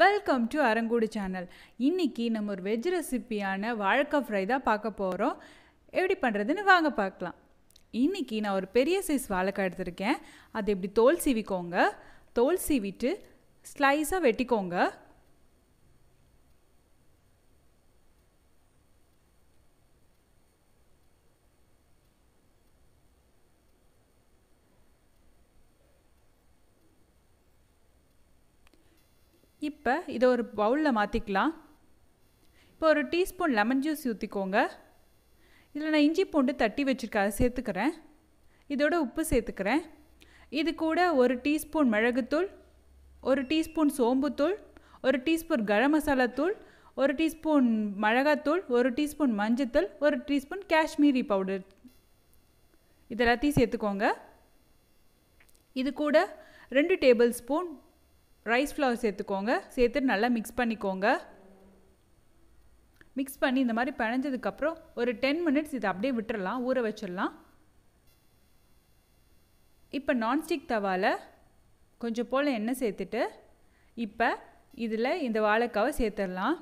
welcome to அரங்கூடு channel இன்றைக்கி நம்ம ஒரு வெஜ் ரெசிப்பியான வாழைக்காய் ஃப்ரை தான் பார்க்க போகிறோம் எப்படி பண்ணுறதுன்னு வாங்க பார்க்கலாம் இன்றைக்கி நான் ஒரு பெரிய சைஸ் வாழைக்காய் எடுத்திருக்கேன் அது எப்படி தோல் சீவிக்கோங்க தோல் சீவிட்டு ஸ்லைஸாக வெட்டிக்கோங்க இப்போ இதை ஒரு பவுலில் மாற்றிக்கலாம் இப்போ ஒரு டீஸ்பூன் லெமன் ஜூஸ் ஊற்றிக்கோங்க இதில் நான் இஞ்சி பூண்டு தட்டி வச்சுருக்கேன் அதை சேர்த்துக்கிறேன் இதோட உப்பு சேர்த்துக்கிறேன் இது கூட ஒரு டீஸ்பூன் மிளகுத்தூள் ஒரு டீஸ்பூன் சோம்புத்தூள் ஒரு டீஸ்பூன் கரம் மசாலா தூள் ஒரு டீஸ்பூன் மிளகாத்தூள் ஒரு டீஸ்பூன் மஞ்சத்தூள் ஒரு டீஸ்பூன் காஷ்மீரி பவுடர் இது எல்லாத்தையும் சேர்த்துக்கோங்க இது கூட ரெண்டு டேபிள் ஸ்பூன் ரைஸ் ஃப்ளவர் சேர்த்துக்கோங்க சேர்த்துட்டு நல்லா மிக்ஸ் பண்ணிக்கோங்க மிக்ஸ் பண்ணி இந்த மாதிரி பிணைஞ்சதுக்கப்புறம் ஒரு டென் மினிட்ஸ் இதை அப்படியே விட்டுடலாம் ஊற வச்சிடலாம் இப்போ நான்ஸ்டிக் தவாவில் கொஞ்சம் போல் எண்ணெய் சேர்த்துட்டு இப்போ இதில் இந்த வாழைக்காவை சேர்த்துடலாம்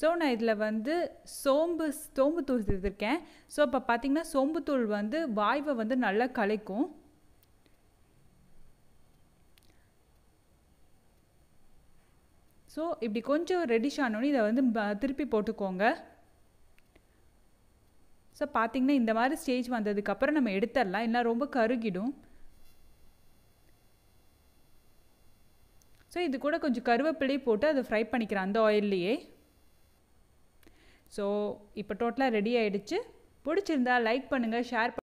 ஸோ நான் இதில் வந்து சோம்பு சோம்புத்தூள் சேர்த்துருக்கேன் ஸோ இப்போ பார்த்திங்கன்னா சோம்புத்தூள் வந்து வாய்வை வந்து நல்லா கலைக்கும் ஸோ இப்படி கொஞ்சம் ரெடிஷ் ஆனோடனே இதை வந்து திருப்பி போட்டுக்கோங்க ஸோ பார்த்திங்கன்னா இந்த மாதிரி ஸ்டேஜ் வந்ததுக்கப்புறம் நம்ம எடுத்துடலாம் இல்லை ரொம்ப கருகிடும் ஸோ இது கூட கொஞ்சம் கருவேப்பிலை போட்டு அதை ஃப்ரை பண்ணிக்கிறேன் அந்த ஆயில்லையே ஸோ இப்போ டோட்டலாக ரெடி ஆகிடுச்சு பிடிச்சிருந்தா லைக் பண்ணுங்கள் ஷேர்